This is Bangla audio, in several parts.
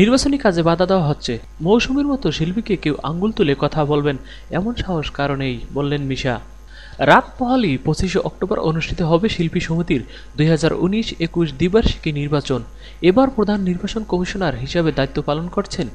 নির্বাচনী কাজে বাধা দেওয়া হচ্ছে মৌসুমীর মতো শিল্পীকে কেউ আঙ্গুল তুলে কথা বলবেন এমন সাহস কারণেই বললেন মিশা রাত পহালি পঁচিশে অক্টোবর অনুষ্ঠিত হবে শিল্পী সমিতির দুই হাজার উনিশ একুশ দ্বিবার্ষিকী নির্বাচন এবার প্রধান নির্বাচন কমিশনার হিসাবে দায়িত্ব পালন করছেন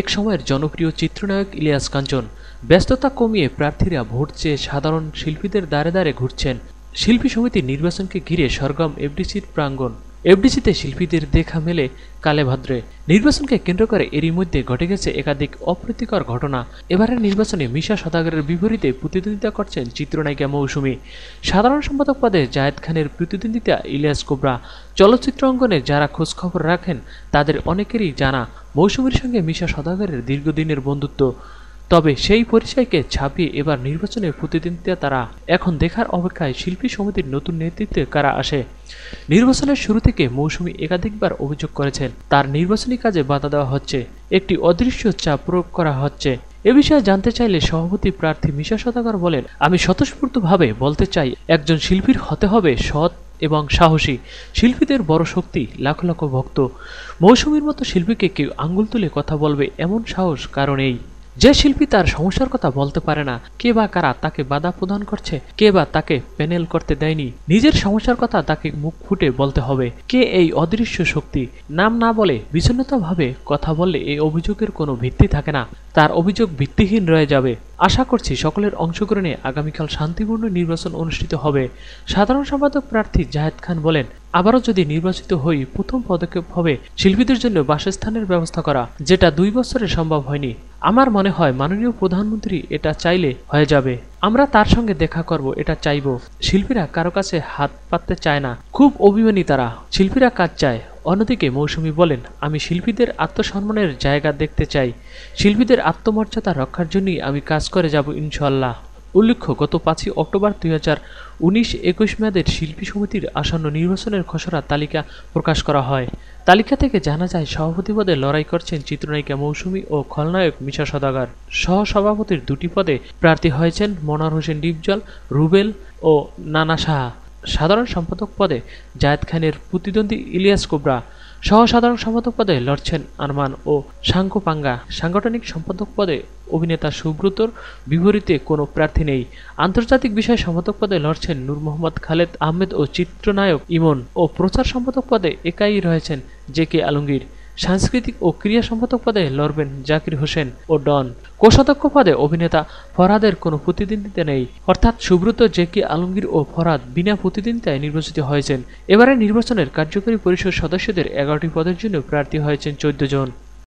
এক সময়ের জনপ্রিয় চিত্রনায়ক ইলিয়াস কাঞ্চন ব্যস্ততা কমিয়ে প্রার্থীরা ভোট চেয়ে সাধারণ শিল্পীদের দ্বারে দ্বারে ঘুরছেন শিল্পী সমিতির নির্বাচনকে ঘিরে সরগম এফডিসির প্রাঙ্গণ এফডিসিতে শিল্পীদের দেখা মেলে কালে ভাদ্রে নির্বাচনকে কেন্দ্র করে এরই মধ্যে ঘটে গেছে একাধিক অপ্রীতিকর ঘটনা এবারের নির্বাচনে মিশা সদাগরের বিপরীতে প্রতিদ্বন্দ্বিতা করছেন চিত্রনায়িকা মৌসুমী সাধারণ সম্পাদক পদে জায়েদ খানের প্রতিদ্বন্দ্বিতা ইলিয়াস কোবরা চলচ্চিত্র অঙ্গনে যারা খোঁজখবর রাখেন তাদের অনেকেরই জানা মৌসুমীর সঙ্গে মিশা সদাগরের দীর্ঘদিনের বন্ধুত্ব তবে সেই পরিচয়কে ছাপিয়ে এবার নির্বাচনে প্রতিদ্বন্দ্বিতা তারা এখন দেখার অপেক্ষায় শিল্পী সমিতির নতুন নেতৃত্বে কারা আসে নির্বাচনের শুরু থেকে মৌসুমি একাধিকবার অভিযোগ করেছেন তার নির্বাচনী কাজে বাধা দেওয়া হচ্ছে একটি অদৃশ্য চাপ প্রয়োগ করা হচ্ছে এ বিষয়ে জানতে চাইলে সভাপতি প্রার্থী মিশা সদাগর বলেন আমি স্বতঃস্ফূর্তভাবে বলতে চাই একজন শিল্পীর হতে হবে সৎ এবং সাহসী শিল্পীদের বড় শক্তি লাখ লাখ ভক্ত মৌসুমীর মতো শিল্পীকে কেউ আঙ্গুল তুলে কথা বলবে এমন সাহস কারণেই যে শিল্পী তার সমস্যার কথা বলতে পারে না কে বা কারা তাকে বাধা প্রদান করছে কে বা তাকে প্যানেল করতে দেয়নি নিজের সমস্যার কথা তাকে মুখ ফুটে বলতে হবে কে এই অদৃশ্য শক্তি নাম না বলে বিচ্ছিন্নতাভাবে কথা বললে এই অভিযোগের কোনো ভিত্তি থাকে না তার অভিযোগ ভিত্তিহীন রয়ে যাবে আশা করছি সকলের অংশগ্রহণে আগামীকাল শান্তিপূর্ণ নির্বাচন অনুষ্ঠিত হবে সাধারণ সম্পাদক প্রার্থী জাহেদ খান বলেন আবারও যদি নির্বাচিত হই প্রথম পদক্ষেপ হবে শিল্পীদের জন্য বাসস্থানের ব্যবস্থা করা যেটা দুই বছরে সম্ভব হয়নি আমার মনে হয় মাননীয় প্রধানমন্ত্রী এটা চাইলে হয়ে যাবে আমরা তার সঙ্গে দেখা করব এটা চাইব শিল্পীরা কারো কাছে হাত পাততে চায় না খুব অভিমানী তারা শিল্পীরা কাজ চায় অন্যদিকে মৌসুমি বলেন আমি শিল্পীদের আত্মসম্মানের জায়গা দেখতে চাই শিল্পীদের আত্মমর্যাদা রক্ষার জন্যই আমি কাজ করে যাব ইনশাল্লাহ উল্লেখ্য গত পাঁচই অক্টোবর দুই হাজার উনিশ একুশ মেয়াদের শিল্পী সমিতির আসন্ন নির্বাচনের খসড়া তালিকা প্রকাশ করা হয় তালিকা থেকে জানা যায় সভাপতি পদে লড়াই করছেন চিত্রনায়িকা মৌসুমী ও খলনায়ক মিশা সদাগার সহসভাপতির দুটি পদে প্রার্থী হয়েছেন মনোর হোসেন ডিপজল রুবেল ও নানা সাহা সাধারণ সম্পাদক পদে জায়েদ খানের প্রতিদ্বন্দ্বী ইলিয়াস কোবরা সহ সাধারণ সম্পাদক পদে লড়ছেন আরমান ও সাঙ্কো পাঙ্গা সাংগঠনিক সম্পাদক পদে অভিনেতা সুব্রতর বিপরীতে কোনো প্রার্থী নেই আন্তর্জাতিক বিষয় সম্পাদক পদে লড়ছেন নূর মোহাম্মদ খালেদ আহমেদ ও চিত্রনায়ক ইমন ও প্রচার সম্পাদক পদে একাই রয়েছেন জে কে আলমগীর সাংস্কৃতিক ও ক্রিয়া সম্পাদক পদে লড়বেন জাকির হোসেন ও ডন কোষাধ্যক্ষ পদে অভিনেতা ফরাদের কোনো প্রতিদ্বন্দ্বিতা নেই অর্থাৎ সুব্রত জে কে আলমগীর ও ফরাদ বিনা প্রতিদ্বন্দ্বিতায় নির্বাচিত হয়েছেন এবারে নির্বাচনের কার্যকরী পরিষদ সদস্যদের এগারোটি পদের জন্য প্রার্থী হয়েছেন চোদ্দ জন